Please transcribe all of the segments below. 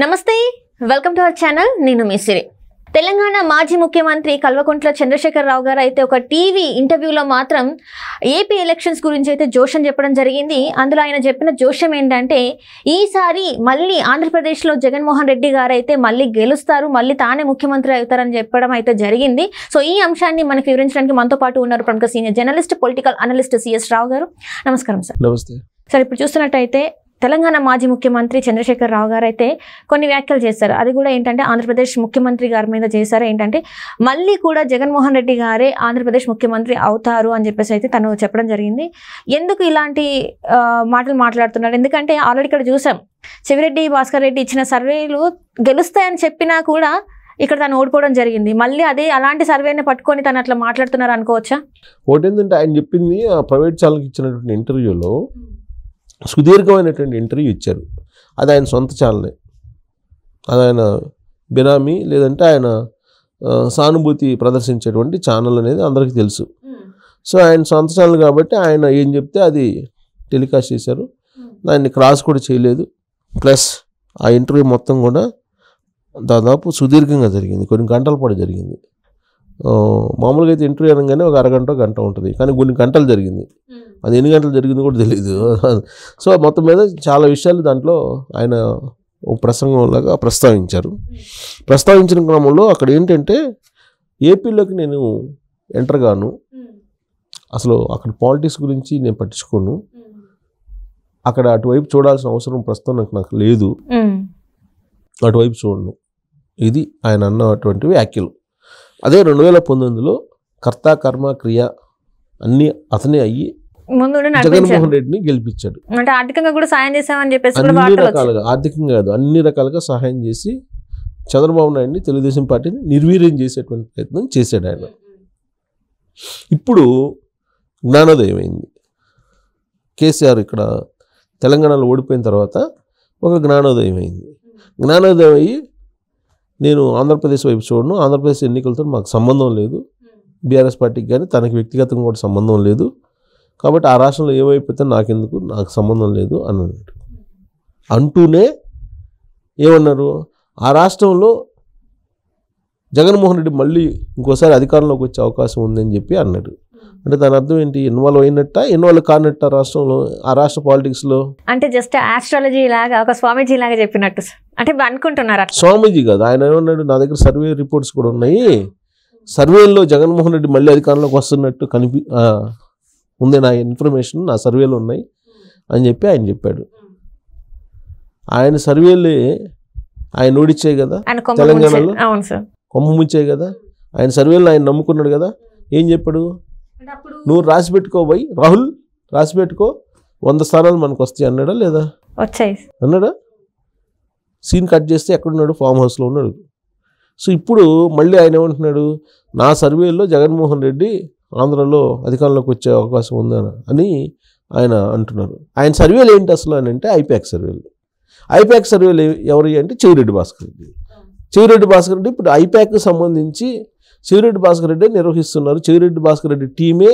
నమస్తే welcome to our channel నేను మీ తెలంగాణ మాజీ ముఖ్యమంత్రి కల్వకుంట్ల చంద్రశేఖర్ రావు గారు అయితే ఒక టీవీ ఇంటర్వ్యూలో మాత్రం ఏపీ ఎలక్షన్స్ గురించి అయితే జోషం చెప్పడం జరిగింది అందులో ఆయన చెప్పిన జోషం ఏంటంటే ఈసారి మళ్ళీ ఆంధ్రప్రదేశ్లో జగన్మోహన్ రెడ్డి గారు అయితే మళ్ళీ గెలుస్తారు మళ్ళీ తానే ముఖ్యమంత్రి అవుతారని చెప్పడం అయితే జరిగింది సో ఈ అంశాన్ని మనకు వివరించడానికి మనతో పాటు ఉన్నారు ప్రముఖ senior journalist political analyst C S Rao garu నమస్కారం సార్ నమస్తే సార్ ఇప్పుడు చూస్తున్నట్టయితే తెలంగాణ మాజీ ముఖ్యమంత్రి చంద్రశేఖర్ రావు గారు అయితే కొన్ని వ్యాఖ్యలు చేశారు అది కూడా ఏంటంటే ఆంధ్రప్రదేశ్ ముఖ్యమంత్రి గారి మీద చేశారు ఏంటంటే మళ్ళీ కూడా జగన్మోహన్ రెడ్డి గారే ఆంధ్రప్రదేశ్ ముఖ్యమంత్రి అవుతారు అని చెప్పేసి అయితే తను చెప్పడం జరిగింది ఎందుకు ఇలాంటి మాటలు మాట్లాడుతున్నారు ఎందుకంటే ఆల్రెడీ ఇక్కడ చూసాం చెవిరెడ్డి భాస్కర్ రెడ్డి ఇచ్చిన సర్వేలు గెలుస్తాయని చెప్పినా కూడా ఇక్కడ తను ఓడిపోవడం జరిగింది మళ్ళీ అదే అలాంటి సర్వేని పట్టుకొని తను అట్లా మాట్లాడుతున్నారు అనుకోవచ్చా ఒకటి ఏంటంటే ఆయన చెప్పింది ఆ ప్రైవేట్ ఛానల్కి ఇచ్చినటువంటి ఇంటర్వ్యూలో సుదీర్ఘమైనటువంటి ఇంటర్వ్యూ ఇచ్చారు అది ఆయన సొంత ఛానలే అది ఆయన బినామీ లేదంటే ఆయన సానుభూతి ప్రదర్శించేటువంటి ఛానల్ అనేది అందరికీ తెలుసు hmm. సో ఆయన సొంత ఛానల్ కాబట్టి ఆయన ఏం చెప్తే అది టెలికాస్ట్ చేశారు hmm. దాన్ని క్రాస్ కూడా చేయలేదు ప్లస్ ఆ ఇంటర్వ్యూ మొత్తం కూడా దాదాపు సుదీర్ఘంగా జరిగింది కొన్ని గంటల పాటు జరిగింది మామూలుగా అయితే ఇంటర్వ్యూ అనగానే ఒక అరగంట గంట ఉంటుంది కానీ కొన్ని గంటలు జరిగింది అది ఎన్ని గంటలు జరిగింది కూడా తెలియదు సో మొత్తం మీద చాలా విషయాలు దాంట్లో ఆయన ఓ ప్రసంగంలాగా ప్రస్తావించారు ప్రస్తావించిన క్రమంలో అక్కడ ఏంటంటే ఏపీలోకి నేను ఎంటర్ గాను అసలు అక్కడ పాలిటిక్స్ గురించి నేను పట్టించుకోను అక్కడ అటువైపు చూడాల్సిన అవసరం ప్రస్తుతం నాకు నాకు లేదు అటువైపు చూడను ఇది ఆయన అన్నటువంటి వ్యాఖ్యలు అదే రెండు వేల పంతొమ్మిదిలో కర్త కర్మ క్రియ అన్నీ అతనే అయ్యి జగన్మోహన్ రెడ్డిని గెలిపించాడు అంటే ఆర్థికంగా కూడా చెప్పేసి రకాలుగా ఆర్థికంగా కాదు అన్ని రకాలుగా సహాయం చేసి చంద్రబాబు నాయుడిని తెలుగుదేశం పార్టీని నిర్వీర్యం చేసేటువంటి ప్రయత్నం చేశాడు ఆయన ఇప్పుడు జ్ఞానోదయం అయింది కేసీఆర్ ఇక్కడ తెలంగాణలో ఓడిపోయిన తర్వాత ఒక జ్ఞానోదయం అయింది జ్ఞానోదయం అయ్యి నేను ఆంధ్రప్రదేశ్ వైపు చూడను ఆంధ్రప్రదేశ్ ఎన్నికలతో మాకు సంబంధం లేదు బీఆర్ఎస్ పార్టీకి కానీ తనకి వ్యక్తిగతంగా కూడా సంబంధం లేదు కాబట్టి ఆ రాష్ట్రంలో ఏమైపోతే నాకెందుకు నాకు సంబంధం లేదు అన్నాడు అంటూనే ఏమన్నారు ఆ రాష్ట్రంలో జగన్మోహన్ రెడ్డి మళ్ళీ ఇంకోసారి అధికారంలోకి వచ్చే అవకాశం ఉందని చెప్పి అన్నాడు అంటే దాని అర్థం ఏంటి ఇన్వాల్వ్ అయినట్ట ఇన్వాల్వ్ కానట్ట రాష్ట్రంలో ఆ రాష్ట్ర పాలిటిక్స్ లో అంటే జస్ట్ ఆస్ట్రాలజీ లాగా ఒక స్వామీజీ లాగా చెప్పినట్టు అంటే అనుకుంటున్నారు స్వామీజీ కదా ఆయన ఏమన్నాడు నా దగ్గర సర్వే రిపోర్ట్స్ కూడా ఉన్నాయి సర్వేల్లో జగన్మోహన్ రెడ్డి మళ్ళీ అధికారంలోకి వస్తున్నట్టు కనిపి ఉంది నా ఇన్ఫర్మేషన్ నా సర్వేలు ఉన్నాయి అని చెప్పి ఆయన చెప్పాడు ఆయన సర్వేలు ఆయన ఓడిచ్చాయి కదా తెలంగాణలో కొమ్మ ముంచాయి కదా ఆయన సర్వేలు ఆయన నమ్ముకున్నాడు కదా ఏం చెప్పాడు నువ్వు రాసి పెట్టుకోబోయి రాహుల్ రాసి పెట్టుకో వంద స్థానాలు మనకు వస్తాయి అన్నాడా లేదా వచ్చాయి అన్నాడా సీన్ కట్ చేస్తే ఎక్కడున్నాడు ఫామ్ హౌస్లో ఉన్నాడు సో ఇప్పుడు మళ్ళీ ఆయన ఏమంటున్నాడు నా సర్వేలో జగన్మోహన్ రెడ్డి ఆంధ్రలో అధికారంలోకి వచ్చే అవకాశం ఉందని అని ఆయన అంటున్నారు ఆయన సర్వేలు ఏంటి అసలు అని అంటే ఐపాక్ సర్వేలు ఐపాక్ సర్వేలు ఎవరి అంటే చెవిరెడ్డి భాస్కర్ రెడ్డి చెవిరెడ్డి భాస్కర్ రెడ్డి ఇప్పుడు ఐపాక్కి సంబంధించి చెవిరెడ్డి భాస్కర్ రెడ్డి నిర్వహిస్తున్నారు చెవిరెడ్డి భాస్కర్ రెడ్డి టీమే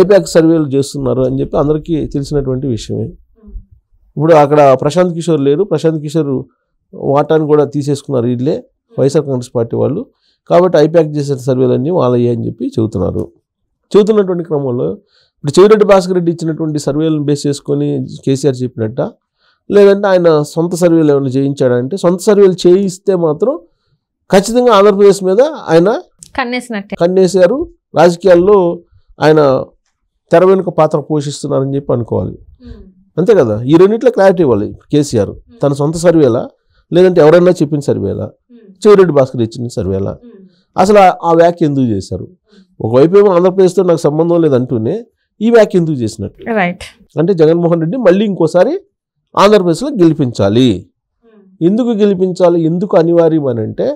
ఐపాక్ సర్వేలు చేస్తున్నారు అని చెప్పి అందరికీ తెలిసినటువంటి విషయమే ఇప్పుడు అక్కడ ప్రశాంత్ కిషోర్ లేరు ప్రశాంత్ కిషోర్ వాటాన్ని కూడా తీసేసుకున్నారు వీళ్ళే వైఎస్ఆర్ కాంగ్రెస్ పార్టీ వాళ్ళు కాబట్టి ఐపాక్ చేసిన సర్వేలన్నీ వాళ్ళయ్యా అని చెప్పి చెబుతున్నారు చెబుతున్నటువంటి క్రమంలో ఇప్పుడు చెవిరెడ్డి భాస్కర్ రెడ్డి ఇచ్చినటువంటి సర్వేలను బేస్ చేసుకొని కేసీఆర్ చెప్పినట్ట లేదంటే ఆయన సొంత సర్వేలు ఏమైనా చేయించాడంటే సొంత సర్వేలు చేయిస్తే మాత్రం ఖచ్చితంగా ఆంధ్రప్రదేశ్ మీద ఆయన కన్నేసినట్టే కన్నేశారు రాజకీయాల్లో ఆయన తెర వెనుక పాత్ర పోషిస్తున్నారని చెప్పి అనుకోవాలి అంతే కదా ఈ రెండింటిలో క్లారిటీ ఇవ్వాలి కేసీఆర్ తన సొంత సర్వేలా లేదంటే ఎవరైనా చెప్పిన సర్వేలా చెవిరెడ్డి భాస్కర్ ఇచ్చిన సర్వేలా అసలు ఆ వ్యాఖ్య ఎందుకు చేశారు ఒకవైపు ఏమో ఆంధ్రప్రదేశ్తో నాకు సంబంధం లేదంటూనే ఈ వ్యాఖ్య ఎందుకు చేసినట్టు అంటే జగన్మోహన్ రెడ్డి మళ్ళీ ఇంకోసారి ఆంధ్రప్రదేశ్లో గెలిపించాలి hmm. ఎందుకు గెలిపించాలి ఎందుకు అనివార్యం అని అంటే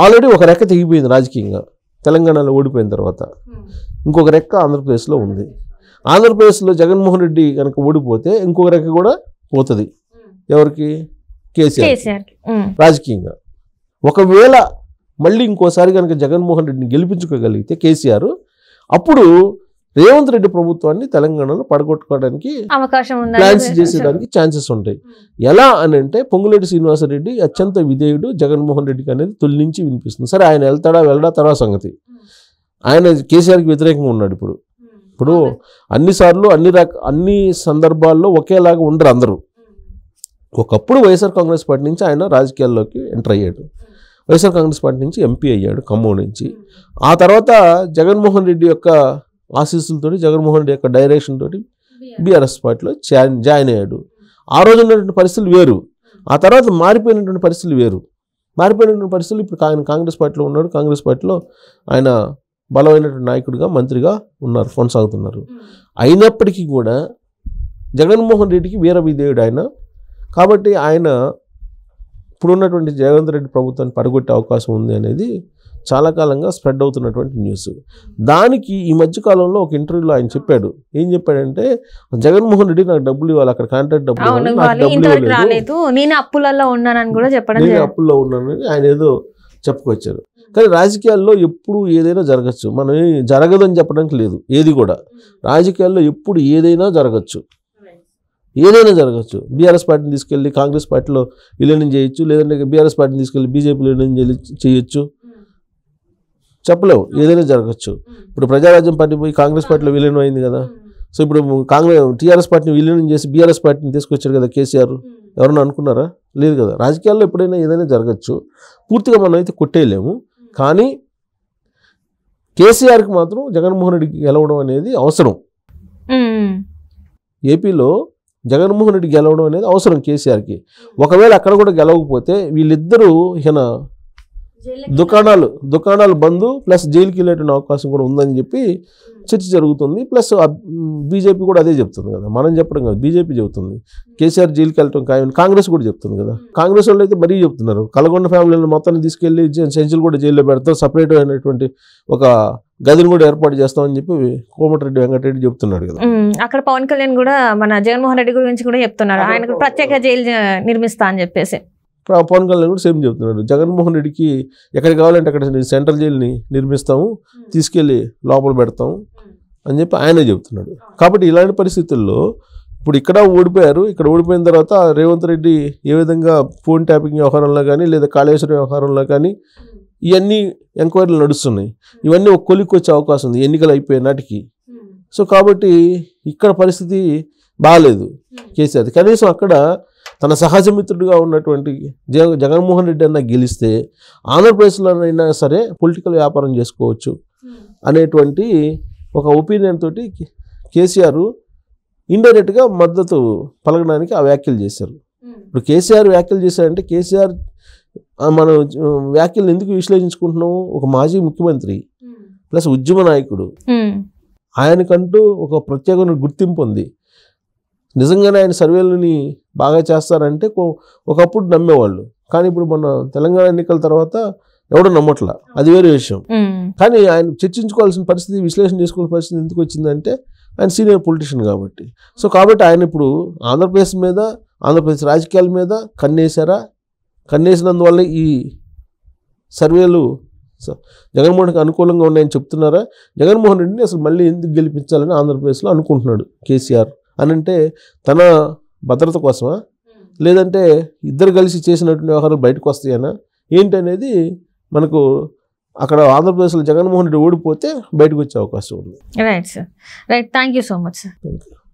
ఆల్రెడీ ఒక రెక్క తెగిపోయింది రాజకీయంగా తెలంగాణలో ఓడిపోయిన తర్వాత hmm. ఇంకొక రెక్క ఆంధ్రప్రదేశ్లో ఉంది ఆంధ్రప్రదేశ్లో జగన్మోహన్ రెడ్డి కనుక ఓడిపోతే ఇంకొక రెక్క కూడా పోతుంది hmm. ఎవరికి కేసీఆర్ రాజకీయంగా ఒకవేళ మళ్ళీ ఇంకోసారి కనుక జగన్మోహన్ రెడ్డిని గెలిపించుకోగలిగితే కేసీఆర్ అప్పుడు రేవంత్ రెడ్డి ప్రభుత్వాన్ని తెలంగాణలో పడగొట్టుకోవడానికి ప్లాన్స్ చేసేదానికి ఛాన్సెస్ ఉంటాయి ఎలా అని అంటే పొంగులేటి శ్రీనివాసరెడ్డి అత్యంత విధేయుడు జగన్మోహన్ రెడ్డికి అనేది తొలి నుంచి వినిపిస్తుంది సరే ఆయన వెళ్తాడా వెళ్ళడా తర్వాత సంగతి ఆయన కేసీఆర్కి వ్యతిరేకంగా ఉన్నాడు ఇప్పుడు ఇప్పుడు అన్నిసార్లు అన్ని రక అన్ని సందర్భాల్లో ఒకేలాగా ఉండరు అందరూ ఒకప్పుడు వైఎస్ఆర్ కాంగ్రెస్ పార్టీ నుంచి ఆయన రాజకీయాల్లోకి ఎంటర్ అయ్యాడు వైఎస్ఆర్ కాంగ్రెస్ పార్టీ నుంచి ఎంపీ అయ్యాడు ఖమ్మం నుంచి ఆ తర్వాత జగన్మోహన్ రెడ్డి యొక్క ఆశీస్సులతో జగన్మోహన్ రెడ్డి యొక్క డైరెక్షన్ తోటి బీఆర్ఎస్ పార్టీలో జాయిన్ అయ్యాడు ఆ రోజు ఉన్నటువంటి పరిస్థితులు వేరు ఆ తర్వాత మారిపోయినటువంటి పరిస్థితులు వేరు మారిపోయినటువంటి పరిస్థితులు ఇప్పుడు ఆయన కాంగ్రెస్ పార్టీలో ఉన్నాడు కాంగ్రెస్ పార్టీలో ఆయన బలమైనటువంటి నాయకుడిగా మంత్రిగా ఉన్నారు కొనసాగుతున్నారు అయినప్పటికీ కూడా జగన్మోహన్ రెడ్డికి వీరవిధేయుడు ఆయన కాబట్టి ఆయన ఇప్పుడున్నటువంటి జగన్ రెడ్డి ప్రభుత్వాన్ని పడగొట్టే అవకాశం ఉంది అనేది చాలా కాలంగా స్ప్రెడ్ అవుతున్నటువంటి న్యూస్ దానికి ఈ మధ్యకాలంలో ఒక ఇంటర్వ్యూలో ఆయన చెప్పాడు ఏం చెప్పాడంటే జగన్మోహన్ రెడ్డి నాకు డబ్బులు ఇవ్వాలి అక్కడ కాంట్రాక్ట్ డబ్బులు నేను కూడా నేను అప్పుల్లో ఉన్నానని ఆయన ఏదో చెప్పుకొచ్చారు కానీ రాజకీయాల్లో ఎప్పుడు ఏదైనా జరగచ్చు మనం జరగదని చెప్పడానికి లేదు ఏది కూడా రాజకీయాల్లో ఎప్పుడు ఏదైనా జరగచ్చు ఏదైనా జరగచ్చు బీఆర్ఎస్ పార్టీని తీసుకెళ్ళి కాంగ్రెస్ పార్టీలో విలీనం చేయొచ్చు లేదంటే బీఆర్ఎస్ పార్టీని తీసుకెళ్ళి బీజేపీ విలీనం చేయొచ్చు చెప్పలేవు ఏదైనా జరగచ్చు ఇప్పుడు ప్రజారాజ్యం పార్టీ పోయి కాంగ్రెస్ పార్టీలో విలీనం అయింది కదా సో ఇప్పుడు కాంగ్రెస్ టీఆర్ఎస్ పార్టీని విలీనం చేసి బీఆర్ఎస్ పార్టీని తీసుకొచ్చారు కదా కేసీఆర్ ఎవరన్నా అనుకున్నారా లేదు కదా రాజకీయాల్లో ఎప్పుడైనా ఏదైనా జరగచ్చు పూర్తిగా మనం అయితే కొట్టేయలేము కానీ కేసీఆర్కి మాత్రం జగన్మోహన్ రెడ్డికి గెలవడం అనేది అవసరం ఏపీలో జగన్మోహన్ రెడ్డి గెలవడం అనేది అవసరం కేసీఆర్కి ఒకవేళ అక్కడ కూడా గెలవకపోతే వీళ్ళిద్దరూ ఈయన దుకాణాలు దుకాణాలు బంద్ ప్లస్ జైలుకి వెళ్ళేటువంటి అవకాశం కూడా ఉందని చెప్పి చర్చ జరుగుతుంది ప్లస్ బీజేపీ కూడా అదే చెప్తుంది కదా మనం చెప్పడం కదా బీజేపీ చెబుతుంది కేసీఆర్ జైలుకి వెళ్ళటం ఖాయం కాంగ్రెస్ కూడా చెప్తుంది కదా కాంగ్రెస్ వాళ్ళు అయితే మరీ చెప్తున్నారు కలగొండ ఫ్యామిలీని మొత్తాన్ని తీసుకెళ్లి సెంచులు కూడా జైల్లో పెడతాం సపరేట్ అయినటువంటి ఒక గదిని కూడా ఏర్పాటు చేస్తామని చెప్పి కోమటిరెడ్డి వెంకటరెడ్డి చెప్తున్నాడు కదా అక్కడ పవన్ కళ్యాణ్ కూడా మన జగన్మోహన్ రెడ్డి గురించి కూడా చెప్తున్నారు ఆయనకు ప్రత్యేక జైలు నిర్మిస్తా అని చెప్పేసి పవన్ కళ్యాణ్ కూడా సేమ్ చెప్తున్నాడు జగన్మోహన్ రెడ్డికి ఎక్కడ కావాలంటే అక్కడ సెంట్రల్ జైలుని నిర్మిస్తాము తీసుకెళ్ళి లోపల పెడతాం అని చెప్పి ఆయనే చెప్తున్నాడు కాబట్టి ఇలాంటి పరిస్థితుల్లో ఇప్పుడు ఇక్కడ ఓడిపోయారు ఇక్కడ ఓడిపోయిన తర్వాత రేవంత్ రెడ్డి ఏ విధంగా ఫోన్ ట్యాపింగ్ వ్యవహారంలో కానీ లేదా కాళేశ్వర వ్యవహారంలో కానీ ఇవన్నీ ఎంక్వైరీలు నడుస్తున్నాయి ఇవన్నీ ఒక కొలికి వచ్చే అవకాశం ఉంది ఎన్నికలు అయిపోయే నాటికి సో కాబట్టి ఇక్కడ పరిస్థితి బాగాలేదు కేసీఆర్ కనీసం అక్కడ తన సహజ మిత్రుడిగా ఉన్నటువంటి జగ జగన్మోహన్ రెడ్డి అన్న గెలిస్తే ఆంధ్రప్రదేశ్లోనైనా సరే పొలిటికల్ వ్యాపారం చేసుకోవచ్చు అనేటువంటి ఒక ఒపీనియన్ తోటి కేసీఆర్ ఇండైరెక్ట్గా మద్దతు పలకడానికి ఆ వ్యాఖ్యలు చేశారు ఇప్పుడు కేసీఆర్ వ్యాఖ్యలు చేశారంటే కేసీఆర్ మనం వ్యాఖ్యలు ఎందుకు విశ్లేషించుకుంటున్నాము ఒక మాజీ ముఖ్యమంత్రి ప్లస్ ఉద్యమ నాయకుడు ఆయనకంటూ ఒక ప్రత్యేకమైన గుర్తింపు ఉంది నిజంగానే ఆయన సర్వేలని బాగా చేస్తారంటే ఒకప్పుడు నమ్మేవాళ్ళు కానీ ఇప్పుడు మన తెలంగాణ ఎన్నికల తర్వాత ఎవడో నమ్మట్ల అది వేరే విషయం కానీ ఆయన చర్చించుకోవాల్సిన పరిస్థితి విశ్లేషణ చేసుకోవాల్సిన పరిస్థితి ఎందుకు వచ్చిందంటే ఆయన సీనియర్ పొలిటీషియన్ కాబట్టి సో కాబట్టి ఆయన ఇప్పుడు ఆంధ్రప్రదేశ్ మీద ఆంధ్రప్రదేశ్ రాజకీయాల మీద కన్నేశారా కన్నేసినందువల్ల ఈ సర్వేలు జగన్మోహన్కి అనుకూలంగా ఉన్నాయని చెప్తున్నారా జగన్మోహన్ రెడ్డిని అసలు మళ్ళీ ఎందుకు గెలిపించాలని ఆంధ్రప్రదేశ్లో అనుకుంటున్నాడు కేసీఆర్ అని అంటే తన భద్రత కోసమా లేదంటే ఇద్దరు కలిసి చేసినటువంటి వ్యవహారాలు బయటకు వస్తాయనా ఏంటి అనేది మనకు అక్కడ ఆంధ్రప్రదేశ్లో జగన్మోహన్ రెడ్డి ఓడిపోతే బయటకు వచ్చే అవకాశం ఉంది right sir right thank you so much sir thank